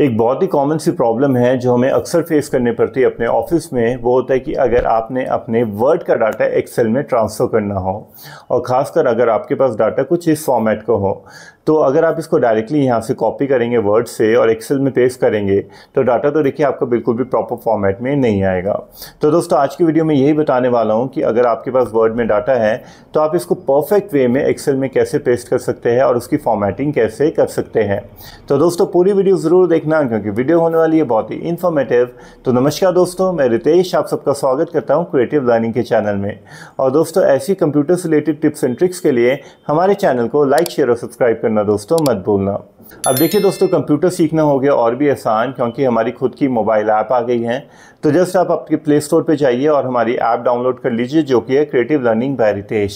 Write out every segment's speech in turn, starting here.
एक बहुत ही कॉमन सी प्रॉब्लम है जो हमें अक्सर फेस करने पड़ती है अपने ऑफिस में वो होता है कि अगर आपने अपने वर्ड का डाटा एक्सेल में ट्रांसफ़र करना हो और ख़ासकर अगर आपके पास डाटा कुछ इस फॉर्मेट का हो तो अगर आप इसको डायरेक्टली यहाँ से कॉपी करेंगे वर्ड से और एक्सेल में पेस्ट करेंगे तो डाटा तो देखिए आपका बिल्कुल भी प्रॉपर फॉर्मेट में नहीं आएगा तो दोस्तों आज की वीडियो में यही बताने वाला हूँ कि अगर आपके पास वर्ड में डाटा है तो आप इसको परफेक्ट वे में एक्सेल में कैसे पेस्ट कर सकते हैं और उसकी फॉर्मेटिंग कैसे कर सकते हैं तो दोस्तों पूरी वीडियो ज़रूर देखना क्योंकि वीडियो होने वाली है बहुत ही इन्फॉर्मेटिव तो नमस्कार दोस्तों मैं रितेश आप सबका स्वागत करता हूँ क्रिएटिव लर्निंग के चैनल में और दोस्तों ऐसी computer related tips and tricks के लिए हमारे चैनल को लाइक शेयर और सब्सक्राइब करना करना दोस्तों मत भूलना अब देखिए दोस्तों कंप्यूटर सीखना हो गया और भी आसान क्योंकि हमारी खुद की मोबाइल ऐप आ गई है तो जस्ट आप आपके प्ले स्टोर पर जाइए और हमारी ऐप डाउनलोड कर लीजिए जो कि है क्रिएटिव लर्निंग बैरिटेज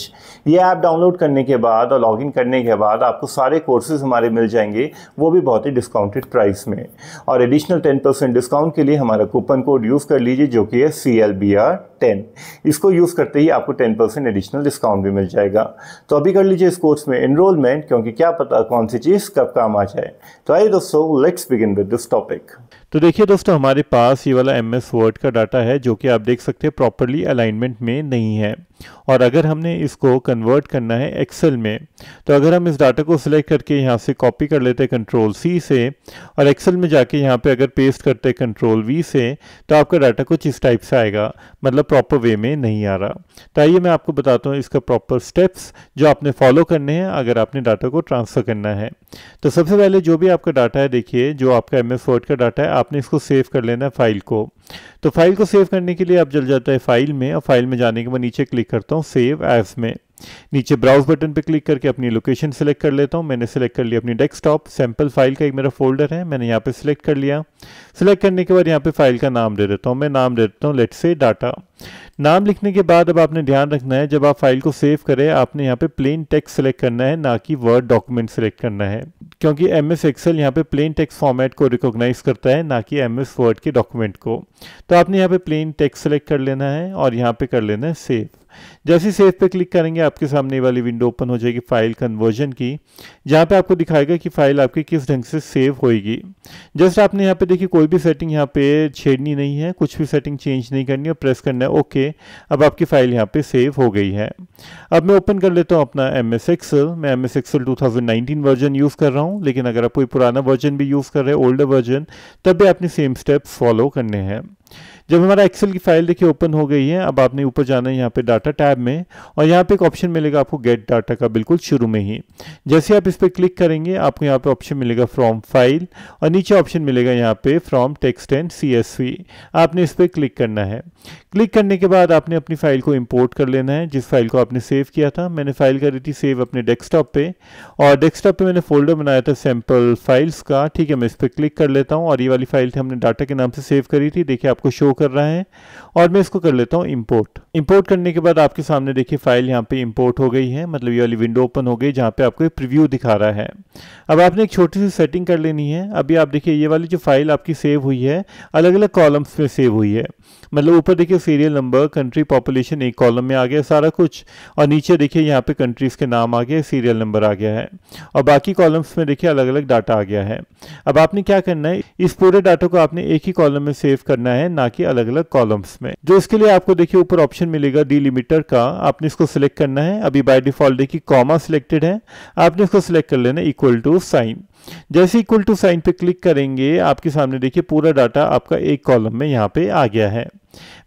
ये ऐप डाउनलोड करने के बाद और लॉगिन करने के बाद आपको सारे कोर्सेज हमारे मिल जाएंगे वो भी बहुत ही डिस्काउंटेड प्राइस में और एडिशनल टेन डिस्काउंट के लिए हमारा कूपन कोड यूज़ कर लीजिए जो कि है C L B R ten इसको यूज़ करते ही आपको टेन एडिशनल डिस्काउंट भी मिल जाएगा तो अभी कर लीजिए इस कोर्स में इनरोलमेंट क्योंकि क्या पता कौन सी चीज़ कब काम आ जाए तो आइए दोस्तों let's begin with this topic तो देखिए दोस्तों हमारे पास ये वाला एम एस वर्ड का डाटा है जो कि आप देख सकते हैं प्रॉपरली अलाइनमेंट में नहीं है और अगर हमने इसको कन्वर्ट करना है एक्सेल में तो अगर हम इस डाटा को सिलेक्ट करके यहाँ से कॉपी कर लेते हैं कंट्रोल सी से और एक्सेल में जाके यहाँ पे अगर पेस्ट करते हैं कंट्रोल वी से तो आपका डाटा कुछ इस टाइप से आएगा मतलब प्रॉपर वे में नहीं आ रहा तो आइए मैं आपको बताता हूँ इसका प्रॉपर स्टेप्स जो आपने फॉलो करने हैं अगर आपने डाटा को ट्रांसफ़र करना है तो सबसे पहले जो भी आपका डाटा है देखिए जो आपका एम एस वर्ड का डाटा है आपने इसको सेव कर लेना है फाइल को तो फाइल को सेव करने के लिए आप जल जाता है फाइल में और फाइल में जाने के बाद नीचे क्लिक करता हूँ सेव एज में नीचे ब्राउज बटन पे क्लिक करके अपनी लोकेशन सेलेक्ट कर लेता हूँ मैंने सेलेक्ट कर लिया अपनी डेस्कटॉप सैंपल फाइल का एक मेरा फोल्डर है मैंने यहाँ पे सेलेक्ट कर लिया सेलेक्ट करने के बाद यहाँ पे फाइल का नाम दे देता हूँ मैं नाम दे देता हूँ लेट से डाटा नाम लिखने के बाद अब आपने ध्यान रखना है जब आप फाइल को सेव करें आपने यहाँ पे प्लेन टेक्स्ट सेलेक्ट करना है ना कि वर्ड डॉक्यूमेंट सेलेक्ट करना है क्योंकि एम एस एक्सेल यहाँ पे प्लेन टेक्स फॉर्मेट को रिकॉग्नाइज करता है ना कि एम एस वर्ड के डॉक्यूमेंट को तो आपने यहाँ पे प्लेन टेक्स सेलेक्ट कर लेना है और यहाँ पे कर लेना है सेव जैसे सेव पे क्लिक करेंगे आपके सामने वाली विंडो ओपन हो जाएगी फाइल कन्वर्जन की जहाँ पे आपको दिखाएगा कि फाइल आपकी किस ढंग से सेव होएगी जस्ट आपने यहाँ पे देखिए कोई भी सेटिंग यहाँ पे छेड़नी नहीं है कुछ भी सेटिंग चेंज नहीं करनी और प्रेस करना है ओके अब आपकी फाइल यहाँ पे सेव हो गई है अब मैं ओपन कर लेता हूँ अपना एम एस एक्सल मैं M S excel two version use कर रहा हूँ लेकिन अगर आप कोई पुराना वर्जन भी यूज़ कर रहे हैं ओल्डर वर्जन तब भी आपने सेम स्टेप फॉलो करने हैं जब हमारा एक्सेल की फाइल देखिए ओपन हो गई है अब आपने ऊपर जाना है यहाँ पे डाटा टैब में और यहाँ पे एक ऑप्शन मिलेगा आपको गेट डाटा का बिल्कुल शुरू में ही जैसे आप इस पर क्लिक करेंगे आपको यहाँ पे ऑप्शन मिलेगा फ्रॉम फाइल और नीचे ऑप्शन मिलेगा यहाँ पे फ्रॉम टेक्स्ट एंड सी आपने इस पर क्लिक करना है क्लिक करने के बाद आपने अपनी फाइल को इम्पोर्ट कर लेना है जिस फाइल को आपने सेव किया था मैंने फाइल करी थी सेव अपने डेस्कटॉप पे और डेस्कटॉप पे मैंने फोल्डर बनाया था सैम्पल फाइल्स का ठीक है मैं इस पर क्लिक कर लेता हूँ और ये वाली फाइल थी हमने डाटा के नाम से सेव करी थी देखिए आपको शो कर रहे हैं और मैं इसको कर लेता हूँ इम्पोर्ट इम्पोर्ट करने के बाद आपके सामने देखिए फाइल यहाँ पे इम्पोर्ट हो गई है मतलब ये वाली विंडो ओपन हो गई जहाँ पे आपको प्रीव्यू दिखा रहा है अब आपने एक छोटी सी सेटिंग कर लेनी है अभी आप देखिए ये वाली जो फाइल आपकी सेव हुई है अलग अलग कॉलम्स में सेव हुई है मतलब ऊपर देखिए सीरियल नंबर कंट्री पॉपुलेशन एक कॉलम में आ गया सारा कुछ और नीचे देखिए यहाँ पे कंट्रीज़ के नाम आ गए सीरियल नंबर आ गया है और बाकी कॉलम्स में देखिए अलग अलग डाटा आ गया है अब आपने क्या करना है इस पूरे डाटा को आपने एक ही कॉलम में सेव करना है ना कि अलग अलग कॉलम्स में जो इसके लिए आपको देखिए ऊपर ऑप्शन मिलेगा डिलिमिटर का आपने इसको सिलेक्ट करना है अभी बाय डिफॉल्ट देखिए कॉमा सिलेक्टेड है आपने इसको सिलेक्ट कर लेना इक्वल टू साइन जैसे इक्वल टू साइन पे क्लिक करेंगे आपके सामने देखिए पूरा डाटा आपका एक कॉलम में यहाँ पे आ गया है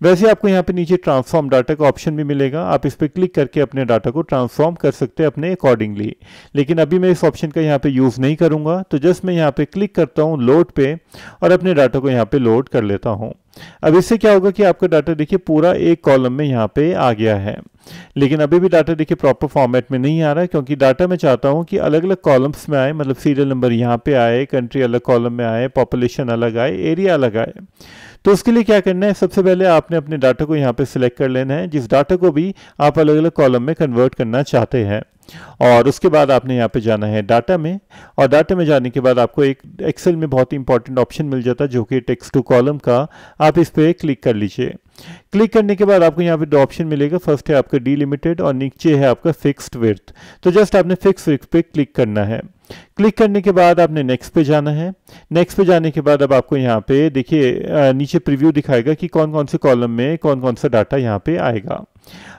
वैसे आपको यहाँ पे नीचे ट्रांसफॉर्म डाटा का ऑप्शन भी मिलेगा आप इस पर क्लिक करके अपने डाटा को ट्रांसफॉर्म कर सकते हैं अपने अकॉर्डिंगली लेकिन अभी मैं इस ऑप्शन का यहाँ पे यूज़ नहीं करूँगा तो जस्ट मैं यहाँ पे क्लिक करता हूँ लोड पे और अपने डाटा को यहाँ पे लोड कर लेता हूँ अब इससे क्या होगा कि आपका डाटा देखिए पूरा एक कॉलम में यहाँ पे आ गया है लेकिन अभी भी डाटा देखिए प्रॉपर फॉर्मेट में नहीं आ रहा है क्योंकि डाटा मैं चाहता हूँ कि अलग अलग कॉलम्स में आए मतलब सीरियल नंबर यहाँ पे आए कंट्री अलग कॉलम में आए पॉपुलेशन अलग आए एरिया अलग आए तो उसके लिए क्या करना है सबसे पहले आपने अपने डाटा को यहाँ पे सिलेक्ट कर लेना है जिस डाटा को भी आप अलग अलग कॉलम में कन्वर्ट करना चाहते हैं और उसके बाद आपने यहाँ पे जाना है डाटा में और डाटा में जाने के बाद आपको एक एक्सेल में बहुत ही इंपॉर्टेंट ऑप्शन मिल जाता है जो कि टेक्स्ट टू कॉलम का आप इस पर क्लिक कर लीजिए क्लिक करने के बाद आपको यहाँ पे दो ऑप्शन मिलेगा फर्स्ट है आपका लिमिटेड और नीचे है आपका फिक्स्ड विर्थ तो जस्ट आपने फिक्स विर्थ पे क्लिक करना है क्लिक करने के बाद आपने नेक्स्ट पे जाना है नेक्स्ट पे जाने के बाद अब आपको यहाँ पे देखिए नीचे प्रीव्यू दिखाएगा कि कौन कौन से कॉलम में कौन कौन सा डाटा यहाँ पे आएगा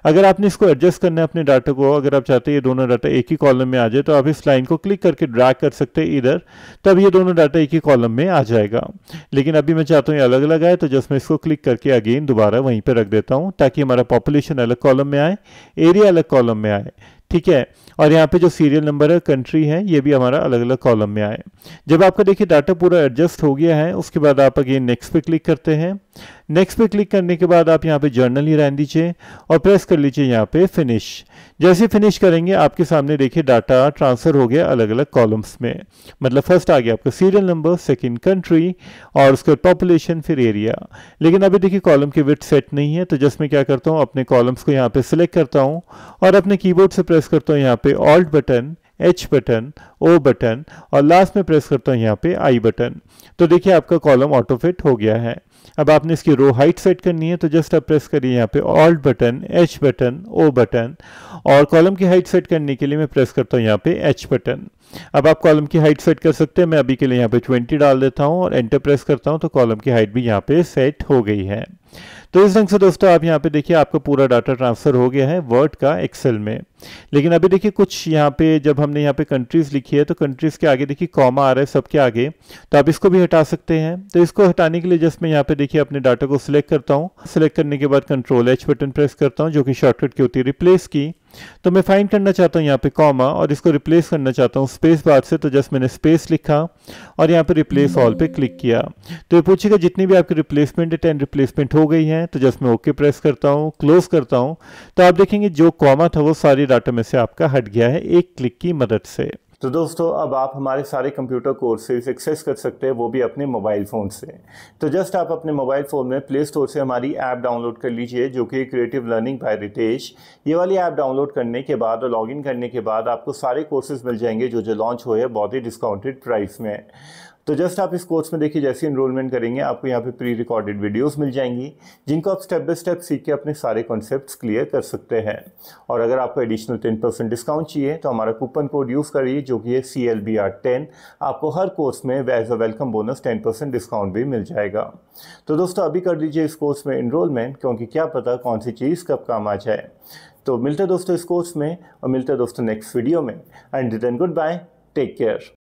अगर आपने इसको एडजस्ट करना है अपने डाटा को अगर आप चाहते हैं ये दोनों डाटा एक ही कॉलम में आ जाए तो आप इस लाइन को क्लिक करके ड्रैग कर सकते हैं इधर तब ये दोनों डाटा एक ही कॉलम में आ जाएगा लेकिन अभी मैं चाहता हूँ ये अलग अलग आए तो जस्ट मैं इसको क्लिक करके अगेन दोबारा वहीं पर रख देता हूँ ताकि हमारा पॉपुलेशन अलग कॉलम में आए एरिया अलग कॉलम में आए ठीक है और यहाँ पे जो सीरियल नंबर है कंट्री है ये भी हमारा अलग अलग कॉलम में आए जब आपका देखिए डाटा पूरा एडजस्ट हो गया है उसके बाद आप अगेन नेक्स्ट पे क्लिक करते हैं नेक्स्ट पे क्लिक करने के बाद आप यहाँ पे जर्नल ही रहने दीजिए और प्रेस कर लीजिए यहाँ पे फिनिश जैसे फिनिश करेंगे आपके सामने देखिए डाटा ट्रांसफ़र हो गया अलग अलग कॉलम्स में मतलब फर्स्ट आ गया आपका सीरियल नंबर सेकंड कंट्री और उसका पॉपुलेशन फिर एरिया लेकिन अभी देखिए कॉलम की विथ सेट नहीं है तो जस्ट मैं क्या करता हूँ अपने कॉलम्स को यहाँ पर सिलेक्ट करता हूँ और अपने कीबोर्ड से प्रेस करता हूँ यहाँ पे Alt button H button O button और लास्ट में प्रेस करता हूँ यहाँ पे आई बटन तो देखिए आपका कॉलम ऑटोफिट हो गया है अब आपने इसकी रो हाइट सेट करनी है तो जस्ट आप प्रेस करिए यहाँ पे Alt button H button O button और कॉलम की हाइट सेट करने के लिए मैं प्रेस करता हूँ यहाँ पे एच बटन अब आप कॉलम की हाइट सेट कर सकते हैं मैं अभी के लिए यहाँ पे 20 डाल देता हूँ और एंटर प्रेस करता हूँ तो कॉलम की हाइट भी यहाँ पे सेट हो गई है तो इस ढंग से दोस्तों आप यहाँ पे देखिए आपका पूरा डाटा ट्रांसफर हो गया है वर्ड का एक्सेल में लेकिन अभी देखिए कुछ यहाँ पे जब हमने यहाँ पे कंट्रीज लिखी है तो कंट्रीज के आगे देखिए कॉमा आ रहा है सबके आगे तो आप इसको भी हटा सकते हैं तो इसको हटाने के लिए जस्ट मैं यहाँ पे देखिए अपने डाटा को सिलेक्ट करता हूँ सिलेक्ट करने के बाद कंट्रोल एच बटन प्रेस करता हूँ जो कि शॉर्टकट की होती है रिप्लेस की तो मैं फाइंड करना चाहता हूँ यहाँ पे कॉमा और इसको रिप्लेस करना चाहता हूँ स्पेस बार से तो जस्ट मैंने स्पेस लिखा और यहाँ पे रिप्लेस ऑल पे क्लिक किया तो ये पूछेगा जितनी भी आपकी रिप्लेसमेंट है टेन रिप्लेसमेंट हो गई है तो जस्ट मैं ओके प्रेस करता हूँ क्लोज करता हूँ तो आप देखेंगे जो कॉमा था वो सारी डाटा में से आपका हट गया है एक क्लिक की मदद से तो दोस्तों अब आप हमारे सारे कंप्यूटर कोर्सेज एक्सेस कर सकते हैं वो भी अपने मोबाइल फ़ोन से तो जस्ट आप अपने मोबाइल फ़ोन में प्ले स्टोर से हमारी ऐप डाउनलोड कर लीजिए जो कि क्रिएटिव लर्निंग बाय रितेश ये वाली ऐप डाउनलोड करने के बाद और लॉगिन करने के बाद आपको सारे कोर्सेज मिल जाएंगे जो जो लॉन्च हुए हैं बहुत ही डिस्काउंटेड प्राइस में तो जस्ट आप इस कोर्स में देखिए जैसे इनरोलमेंट करेंगे आपको यहाँ पे प्री रिकॉर्डेड वीडियोस मिल जाएंगी जिनको आप स्टेप बाय स्टेप सीख के अपने सारे कॉन्सेप्ट्स क्लियर कर सकते हैं और अगर आपको एडिशनल टेन परसेंट डिस्काउंट चाहिए तो हमारा कूपन कोड यूज़ करिए जो कि है C L B R ten आपको हर कोर्स में as a welcome bonus ten percent discount भी मिल जाएगा तो दोस्तों अभी कर दीजिए इस कोर्स में इनरोलमेंट क्योंकि क्या पता कौन सी चीज़ कब काम आ जाए तो मिलते दोस्तों इस कोर्स में और मिलते दोस्तों नेक्स्ट वीडियो में and then goodbye take care